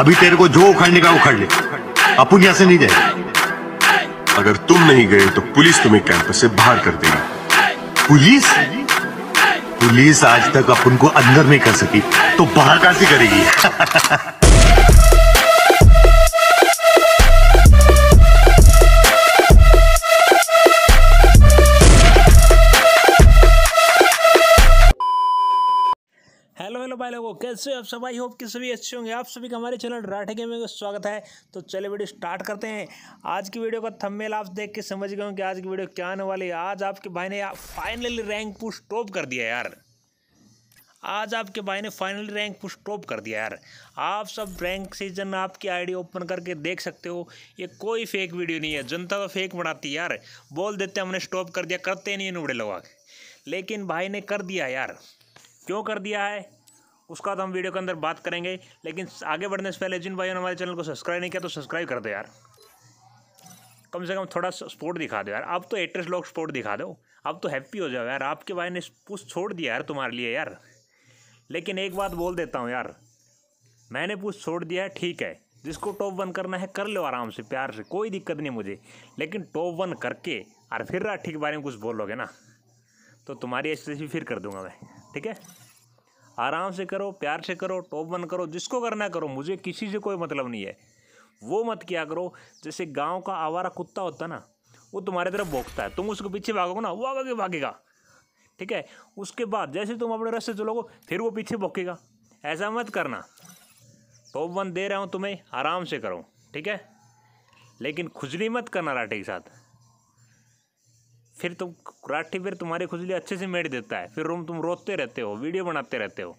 अभी तेरे को जो उखाड़ने का उखाड़ ले अपन यहां से नहीं जाए अगर तुम नहीं गए तो पुलिस तुम्हें कैंपस से बाहर कर देगी पुलिस पुलिस आज तक अपन को अंदर नहीं कर सकी तो बाहर कैसे करेगी हेलो हेलो भाई लोगों कैसे आप सब आई होप कि सभी अच्छे होंगे आप सभी का हमारे चैनल राठे गेम में स्वागत है तो चलिए वीडियो स्टार्ट करते हैं आज की वीडियो का थंबनेल आप देख के समझ गए कि आज की वीडियो क्या आने वाली है आज आपके भाई ने फाइनली रैंक पुश टॉप कर दिया यार आज आपके भाई ने फाइनल रैंक पुश टॉप कर दिया यार आप सब रैंक सीजन आपकी आईडी ओपन करके देख सकते हो ये कोई फेक वीडियो नहीं है जनता तो फेक बनाती यार बोल देते हमने स्टॉप कर दिया करते नहीं नुबड़े लोग लेकिन भाई ने कर दिया यार क्यों कर दिया है उसका तो हम वीडियो के अंदर बात करेंगे लेकिन आगे बढ़ने से पहले जिन भाइयों ने हमारे चैनल को सब्सक्राइब नहीं किया तो सब्सक्राइब कर दो यार कम से कम थोड़ा स्पोर्ट दिखा दो यार अब तो एट्रेस लोग स्पोर्ट दिखा दो अब तो हैप्पी हो जाओ यार आपके भाई ने पुश छोड़ दिया यार तुम्हारे लिए यार लेकिन एक बात बोल देता हूँ यार मैंने पुश छोड़ दिया है ठीक है जिसको टॉप वन करना है कर लो आराम से प्यार से कोई दिक्कत नहीं मुझे लेकिन टॉप वन करके और फिर राठी के बारे में कुछ बोलोगे ना तो तुम्हारी ऐसी फिर कर दूंगा मैं ठीक है आराम से करो प्यार से करो टॉप वन करो जिसको करना करो मुझे किसी से कोई मतलब नहीं है वो मत किया करो जैसे गांव का आवारा कुत्ता होता है ना वो तुम्हारी तरफ भोंकता है तुम उसके पीछे भागोगे ना वो आगे भागेगा ठीक है उसके बाद जैसे तुम अपने रस्ते चलोगे फिर वो पीछे भोंकेगा ऐसा मत करना टॉप वन दे रहा हूँ तुम्हें आराम से करो ठीक है लेकिन खुजली मत करना लाठे के साथ फिर तुम राठी फिर तुम्हारी खुजली अच्छे से मेट देता है फिर रूम तुम रोते रहते हो वीडियो बनाते रहते हो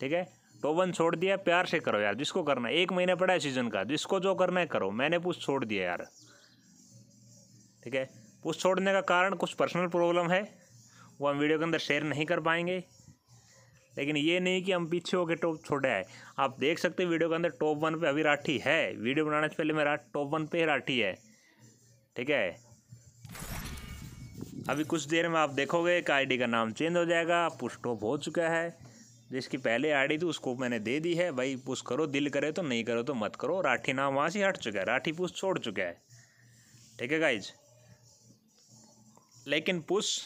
ठीक है टोबन तो छोड़ दिया प्यार से करो यार जिसको करना है एक महीना पड़ा है सीजन का जिसको जो करना है करो मैंने पूछ छोड़ दिया यार ठीक है पूछ छोड़ने का कारण कुछ पर्सनल प्रॉब्लम है वो हम वीडियो के अंदर शेयर नहीं कर पाएंगे लेकिन ये नहीं कि हम पीछे होकर टॉप छोड़े आए आप देख सकते वीडियो के अंदर टॉप वन पर अभी राठी है वीडियो बनाने से पहले मेरा टॉप वन ही राठी है ठीक है अभी कुछ देर में आप देखोगे एक आईडी का नाम चेंज हो जाएगा पुश टॉप हो चुका है जिसकी पहले आईडी थी उसको मैंने दे दी है भाई पुश करो दिल करे तो नहीं करो तो मत करो राठी नाम वहाँ से हट चुका है राठी पुश छोड़ चुका है ठीक है गाइज लेकिन पुश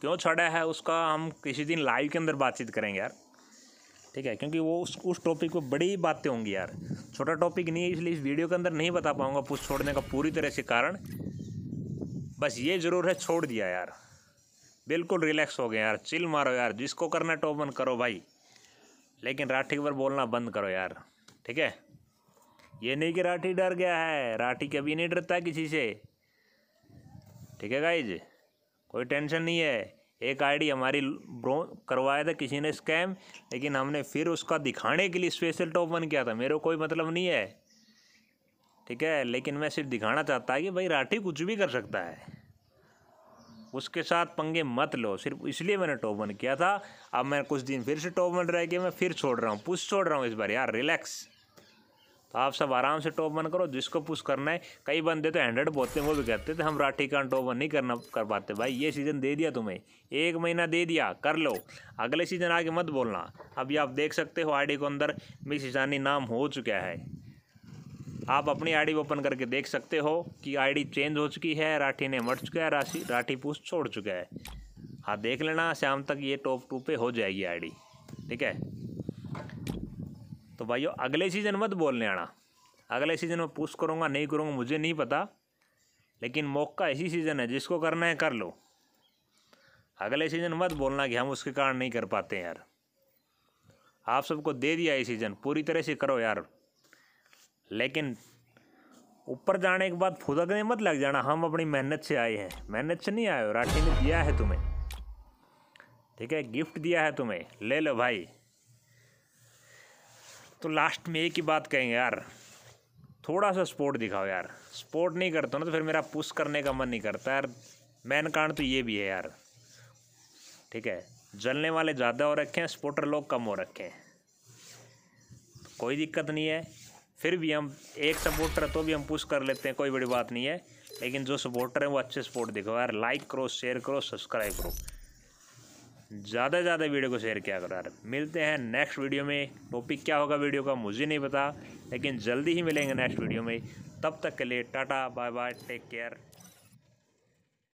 क्यों छोड़ा है उसका हम किसी दिन लाइव के अंदर बातचीत करेंगे यार ठीक है क्योंकि वो उस उस टॉपिक पर बड़ी बातें होंगी यार छोटा टॉपिक नहीं है इसलिए इस वीडियो के अंदर नहीं बता पाऊँगा पुश छोड़ने का पूरी तरह से कारण बस ये ज़रूर है छोड़ दिया यार बिल्कुल रिलैक्स हो गए यार चिल मारो यार जिसको करना है टोपन करो भाई लेकिन राठी पर बोलना बंद करो यार ठीक है ये नहीं कि राठी डर गया है राठी कभी नहीं डरता किसी से ठीक है गाई कोई टेंशन नहीं है एक आईडी हमारी ब्रो करवाया था किसी ने स्कैम लेकिन हमने फिर उसका दिखाने के लिए स्पेशल टॉप वन किया था मेरे को कोई मतलब नहीं है ठीक है लेकिन मैं सिर्फ दिखाना चाहता कि भाई राठी कुछ भी कर सकता है उसके साथ पंगे मत लो सिर्फ इसलिए मैंने टॉप वन किया था अब मैं कुछ दिन फिर से टॉप वन रह गया मैं फिर छोड़ रहा हूँ पुश छोड़ रहा हूँ इस बार यार रिलैक्स तो आप सब आराम से टॉप वन करो जिसको पुश करना है कई बंदे तो हंड्रेड बोलते हैं वो भी कहते थे हम राठी का टॉप वन नहीं करना कर पाते भाई ये सीज़न दे दिया तुम्हें एक महीना दे दिया कर लो अगले सीज़न आगे मत बोलना अभी आप देख सकते हो आई को अंदर मिस ईशानी नाम हो चुका है आप अपनी आईडी ओपन करके देख सकते हो कि आईडी चेंज हो चुकी है राठी ने मर चुका है राशि राठी पूछ छोड़ चुका है हाँ देख लेना शाम तक ये टॉप टू पे हो जाएगी आईडी ठीक है तो भाइयों अगले सीज़न मत बोलने आना अगले सीज़न में पूछ करूँगा नहीं करूँगा मुझे नहीं पता लेकिन मौका इसी सीज़न है जिसको करना है कर लो अगले सीज़न मत बोलना कि हम उसके कारण नहीं कर पाते यार आप सबको दे दिया ये सीज़न पूरी तरह से करो यार लेकिन ऊपर जाने के बाद फुदकने मत लग जाना हम अपनी मेहनत से आए हैं मेहनत से नहीं आए हो राठी ने दिया है तुम्हें ठीक है गिफ्ट दिया है तुम्हें ले लो भाई तो लास्ट में एक ही बात कहेंगे यार थोड़ा सा स्पोर्ट दिखाओ यार स्पोर्ट नहीं करता ना तो फिर मेरा पुश करने का मन नहीं करता यार मैन कांड तो ये भी है यार ठीक है जलने वाले ज़्यादा हो रखे हैं स्पोर्टर लोग कम हो रखे हैं कोई दिक्कत नहीं है फिर भी हम एक सपोर्टर है तो भी हम पुश कर लेते हैं कोई बड़ी बात नहीं है लेकिन जो सपोर्टर हैं वो अच्छे सपोर्ट दिखो यार लाइक करो शेयर करो सब्सक्राइब करो ज़्यादा से ज़्यादा वीडियो को शेयर किया करो यार मिलते हैं नेक्स्ट वीडियो में टॉपिक क्या होगा वीडियो का मुझे नहीं पता लेकिन जल्दी ही मिलेंगे नेक्स्ट वीडियो में तब तक के लिए tata bye bye take care